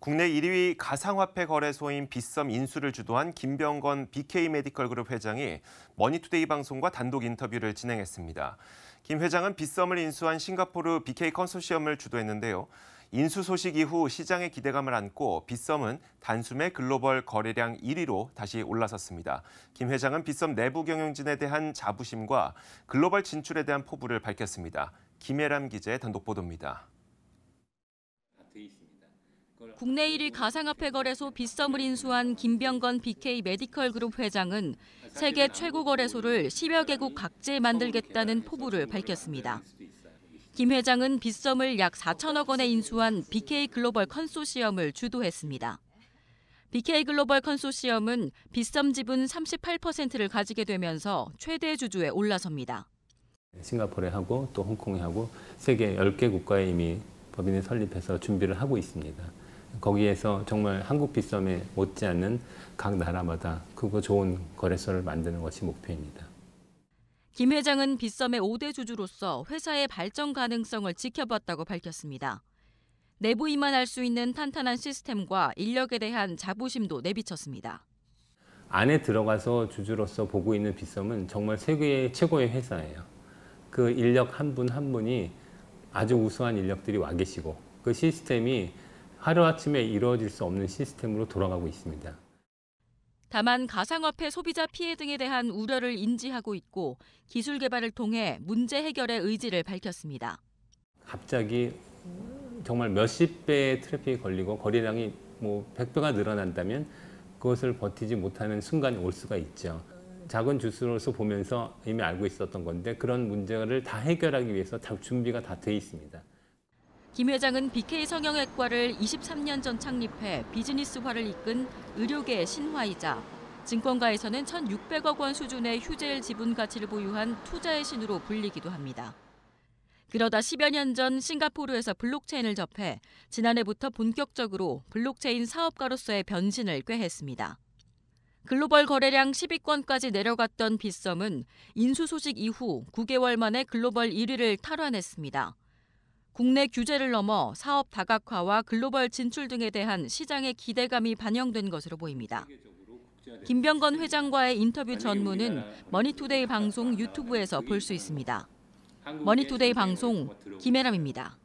국내 1위 가상화폐 거래소인 빗썸 인수를 주도한 김병건 BK메디컬 그룹 회장이 머니투데이 방송과 단독 인터뷰를 진행했습니다. 김 회장은 빗썸을 인수한 싱가포르 BK 컨소시엄을 주도했는데요. 인수 소식 이후 시장의 기대감을 안고 빗썸은 단숨에 글로벌 거래량 1위로 다시 올라섰습니다. 김 회장은 빗썸 내부 경영진에 대한 자부심과 글로벌 진출에 대한 포부를 밝혔습니다. 김혜람 기자의 단독 보도입니다. 국내 1위 가상화폐 거래소 빗썸을 인수한 김병건 BK 메디컬 그룹 회장은 세계 최고 거래소를 10여 개국 각지에 만들겠다는 포부를 밝혔습니다. 김 회장은 빗썸을 약 4천억 원에 인수한 BK 글로벌 컨소시엄을 주도했습니다. BK 글로벌 컨소시엄은 빗썸 지분 38%를 가지게 되면서 최대 주주에 올라섭니다. 싱가포르에 하고 또 홍콩에 하고 세계 10개 국가에 이미 법인을 설립해서 준비를 하고 있습니다. 거기에서 정말 한국 빗썸에 못지않는 각 나라마다 그거 좋은 거래소를 만드는 것이 목표입니다. 김 회장은 빗썸의 5대 주주로서 회사의 발전 가능성을 지켜봤다고 밝혔습니다. 내부인만 알수 있는 탄탄한 시스템과 인력에 대한 자부심도 내비쳤습니다. 안에 들어가서 주주로서 보고 있는 빗썸은 정말 세계 최고의 회사예요. 그 인력 한 분한 한 분이 아주 우수한 인력들이 와 계시고 그 시스템이 하루아침에 이루어질 수 없는 시스템으로 돌아가고 있습니다. 다만 가상화폐 소비자 피해 등에 대한 우려를 인지하고 있고 기술 개발을 통해 문제 해결의 의지를 밝혔습니다. 갑자기 정말 몇십 배의 트래픽이 걸리고 거래량이 뭐1배가 늘어난다면 그것을 버티지 못하는 순간이 올 수가 있죠. 작은 주스로서 보면서 이미 알고 있었던 건데 그런 문제를 다 해결하기 위해서 다 준비가 다돼 있습니다. 김 회장은 BK 성형외과를 23년 전 창립해 비즈니스화를 이끈 의료계의 신화이자 증권가에서는 1,600억 원 수준의 휴재일 지분 가치를 보유한 투자의 신으로 불리기도 합니다. 그러다 10여 년 전 싱가포르에서 블록체인을 접해 지난해부터 본격적으로 블록체인 사업가로서의 변신을 꾀했습니다. 글로벌 거래량 10위권까지 내려갔던 빗썸은 인수 소식 이후 9개월 만에 글로벌 1위를 탈환했습니다. 국내 규제를 넘어 사업 다각화와 글로벌 진출 등에 대한 시장의 기대감이 반영된 것으로 보입니다. 김병건 회장과의 인터뷰 전문은 머니투데이 방송 아, 유튜브에서 볼 수 있습니다. 머니투데이 방송 뭐 김혜람입니다.